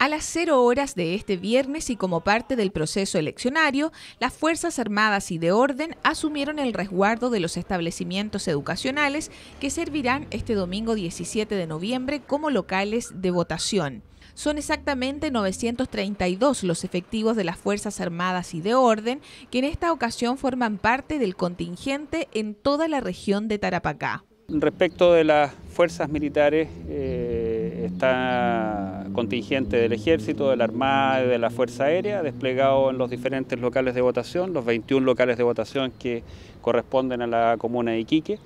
A las 0 horas de este viernes y como parte del proceso eleccionario, las Fuerzas Armadas y de Orden asumieron el resguardo de los establecimientos educacionales que servirán este domingo 17 de noviembre como locales de votación. Son exactamente 932 los efectivos de las Fuerzas Armadas y de Orden que en esta ocasión forman parte del contingente en toda la región de Tarapacá. Respecto de las fuerzas militares, eh, Está contingente del Ejército, de la Armada y de la Fuerza Aérea desplegado en los diferentes locales de votación, los 21 locales de votación que corresponden a la comuna de Iquique.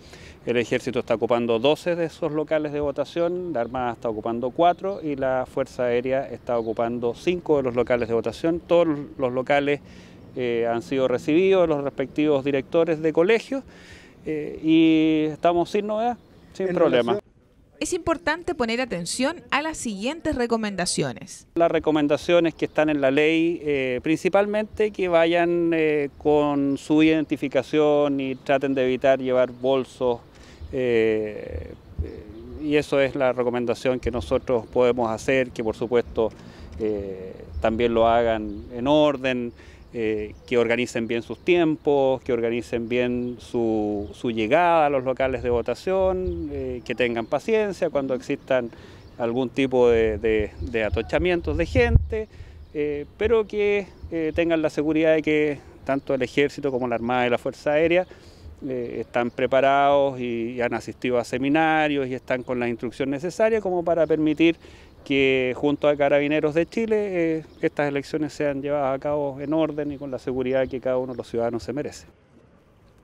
El Ejército está ocupando 12 de esos locales de votación, la Armada está ocupando 4 y la Fuerza Aérea está ocupando 5 de los locales de votación. Todos los locales eh, han sido recibidos los respectivos directores de colegios eh, y estamos sin novedad, sin problema es importante poner atención a las siguientes recomendaciones. Las recomendaciones que están en la ley, eh, principalmente que vayan eh, con su identificación y traten de evitar llevar bolsos. Eh, y eso es la recomendación que nosotros podemos hacer, que por supuesto también lo hagan en orden. Eh, que organicen bien sus tiempos, que organicen bien su, llegada a los locales de votación, eh, que tengan paciencia cuando existan algún tipo de, atochamientos de gente, eh, pero que tengan la seguridad de que tanto el ejército como la Armada y la Fuerza Aérea están preparados y, han asistido a seminarios y están con la instrucción necesaria como para permitir que junto a Carabineros de Chile eh, estas elecciones sean llevadas a cabo en orden y con la seguridad que cada uno de los ciudadanos se merece.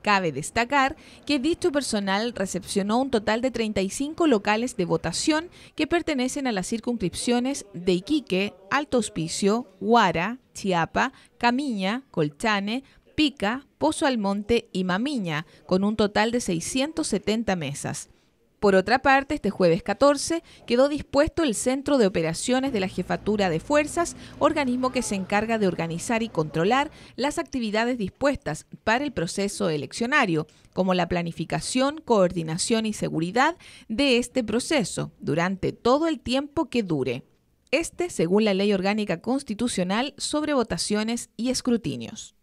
Cabe destacar que dicho personal recepcionó un total de 35 locales de votación que pertenecen a las circunscripciones de Iquique, Alto Hospicio, Guara, Chiapa, Camiña, Colchane, Pica, Pozo Almonte y Mamiña, con un total de 670 mesas. Por otra parte, este jueves 14 quedó dispuesto el Centro de Operaciones de la Jefatura de Fuerzas, organismo que se encarga de organizar y controlar las actividades dispuestas para el proceso eleccionario, como la planificación, coordinación y seguridad de este proceso durante todo el tiempo que dure. Este, según la Ley Orgánica Constitucional sobre Votaciones y Escrutinios.